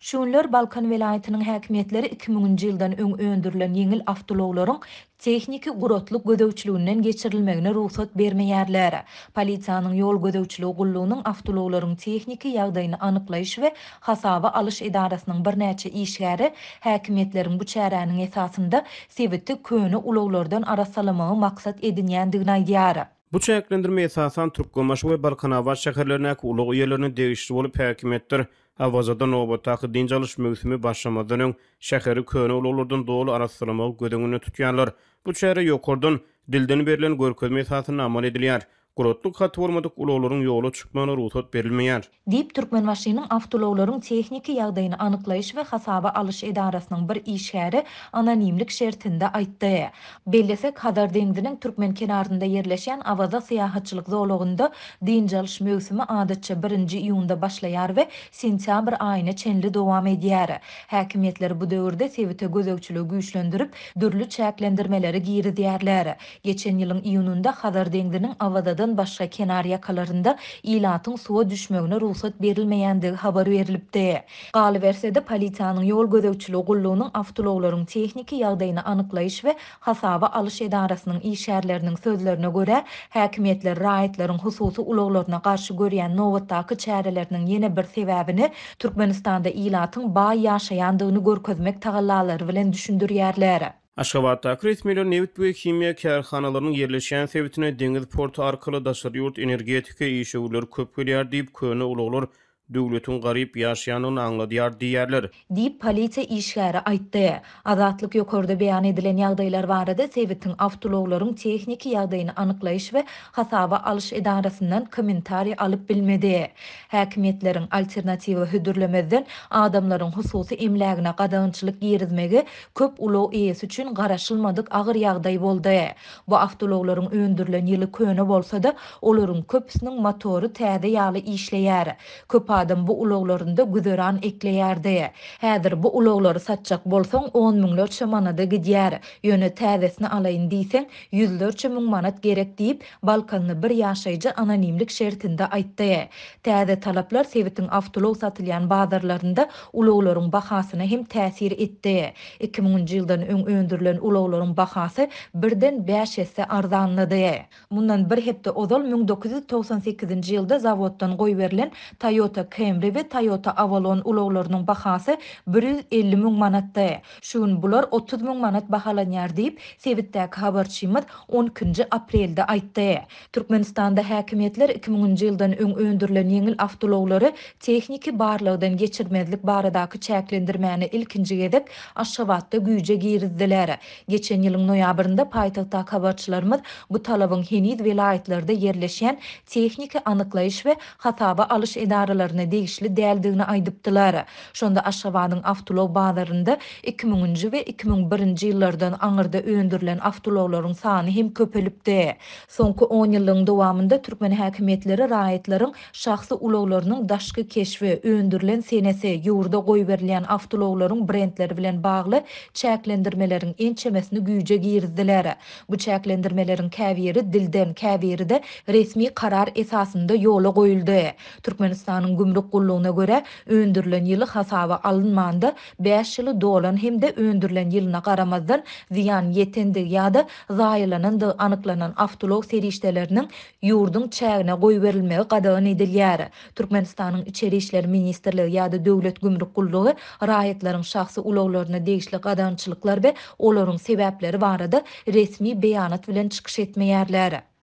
Şunlar Balkan velayetinin hakimiyetleri 2000-ci ildan öň öndürilen yenil avtologların tehniki gurotluk gödäwçiliginden geçirilmegine ruhsat bermeýärler. Polisiýanyň yol gödäwçiligi gullugynyň avtologlaryň tehniki ýagdaýyny anyklaýyş we hasaba alyş idarasynyň bir näçe işgäri bu çäräniň esasynda sewitli köni uloglardan arasalamagy maksat edinýändigini aýdýar. Bu çäklendirme esasan Türkmenmaş we Balkan awaz şäherlerine ulug ýerlerini degişdi bolup häkimetdir. Awazada nobat taqy dinç alış başlamadan öň şäheri köne ulurdan dolu arasylmagy gödüňini tutýanlar. Bu çäre ýokurdan dilden berilen görkezme esasyna amal edilýär. Gurutluk hatvormadık uloğların yolu çıkmanı ruhsat berilmeyer. Deyip Türkmen Vaşinin avtuloğların tehniki yağdayını anıklayış ve hasaba alış edarasının bir işgari anonimlik şertinde aytdı. Bellese Kadar Dengdinin Türkmen kenarında yerleşen avada siyahatçılık zoologunda din çalış mövsümü adıçı 1. iyunda başlayar ve sentyabr ayına çenli devam ediyar. Hakimiyetler bu dövrde sevite gözökçülü güçlendirip dürlü çeklendirmeleri giyir diyarlar. Geçen yılın iyununda Kadar Dengdinin avada başka başga Kenar ýakalarynda ilatyň suwa düşmegine ruhsat berilmeýändigi habar berilipdi. Gali berse-de politanyň ýol gözegçiligi gullugynyň awtologlaryň tehniki ýagdaýyny anyklaýyş we hasaba alyş edarasynyň işärleriniň sözlerine görä, häkimetler raýatlaryň hususy uloglaryna garşy görýän nowatdaky çäreleriniň ýene bir sebäbini Türkmenistanda ilatyň baý ýaşaýandygyny görkezmek tagallalary bilen düşündürýärler. Aşgabatda akrit milyon nevit bu ekimiya kiyarxanalarının yerleşiyan sebitine deniz portu arkalı dasar yurt energetika iyi şevuller köpkülyar deyip köyna ulu olur. döwletin garyp ýaşaýanyny aňladyar diýerler. Dip polisiýa işgäri aýtdy. Azatlyk ýokurda beýan edilen ýagdaýlar barada Sewitin awtologlaryň tehniki ýagdaýyny anyklaýyş we hasaba alyş edarasyndan kommentary alyp bilmedi. Häkimetleriň alternatiwa hüdürlemeden adamlaryň hususy emlägine gadagynçylyk ýerizmegi köp ulu eýesi üçin garaşylmadyk agyr ýagdaý boldy. Bu awtologlaryň öndürilen ýyly köne bolsa-da, olaryň köpüsiniň motoru täze ýaly işleýär. Köp adam bu uloglarında güzüran ekleyerdi. Hedir bu uloglary satçak bolson, 10 minler çamana da gidýär. Ýöne täzesini alayyn 104 min manat gerek diýip bir ýaşaýjy anonimlik şertinde aýtdy. Täze talaplar Sewitin awtolog satilyan bazarlarynda uloglaryň bahasyna hem täsir etdi. 2000-nji ýyldan öň öndürilen uloglaryň bahasy birden 5 hesse arzanlady. Mundan bir hepde ozal 1998-nji ýylda zawoddan goý Toyota Camry VE Toyota Avalon ulaglarynyň bahasy 150 000 manatda. Şun bular 30 000 manat bahalanýar diýip Sewitdäk habarçymyz 10-nji aprelde aýtdy. Türkmenistanda häkimetler 2000-nji ýyldan öň öndürilen ýeňil awtolaglary tehniki barlygdan geçirmedlik baradaky çäklendirmäni ilkinji gedip Aşgabatda güýje girdiler. Geçen ýylyň noýabrynda paýtagtda habarçylarymyz bu talabyň Henid welaýetlerde yerleşen tehniki anyklaýyş we hataba alış edaralaryny bazarına değişli deldiğini aydıptılar. Şonda Aşavanın Aftulov bazarında 2000-cü ve 2001-cü yıllardan anırda öndürülen Aftulovların sahanı hem köpölüpte. Sonku 10 yılın devamında Türkmen hakimiyetleri rayetlerin şahsı ulovlarının daşkı keşfi öndürülen senesi yurda goyverilen verilen Aftulovların brendleri bilen bağlı çeklendirmelerin en çemesini güyüce girdiler. Bu çeklendirmelerin kaviyeri dilden kaviyeri de resmi karar esasında yola koyuldu. Türkmenistan'ın Gümrük qulluğuna görə öndürlən yılı xasava alınmanda 5 yılı dolan hem də öndürlən yılına ziyan yetindi ya da zayılanındı anıqlanan aftolog seri işlərinin yurdun çəyəyəyə qoy verilməyə qadağın edil yəri. Türkmenistanın içeri işlər ministerlə ya da dövlət gümrük qulluğu rayətlərin şahsı uloqlarına deyişli qadağınçılıqlar və olorun sebəbləri varadı resmi beyanat vələn çıxış etməyərlərə.